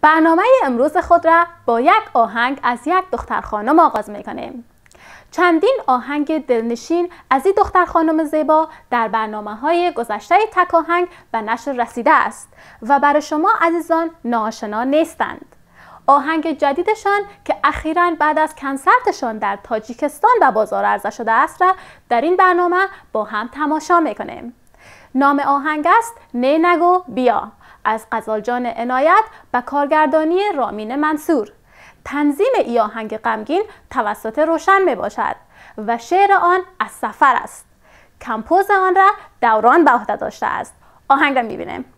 برنامه امروز خود را با یک آهنگ از یک دختر خانم آغاز می کنیم. چندین آهنگ دلنشین از این دختر خانم زیبا در برنامه های گذشته تک آهنگ و نشر رسیده است و برای شما عزیزان ناشنا نیستند. آهنگ جدیدشان که اخیرا بعد از کنسرتشان در تاجیکستان به بازار عرضه شده است را در این برنامه با هم تماشا میکنیم. نام آهنگ است نه نگو بیا از قزالجان عنایت و کارگردانی رامین منصور تنظیم ای آهنگ غمگین توسط روشن می باشد و شعر آن از سفر است کمپوز آن را دوران به عهده داشته است آهنگ را بینیم.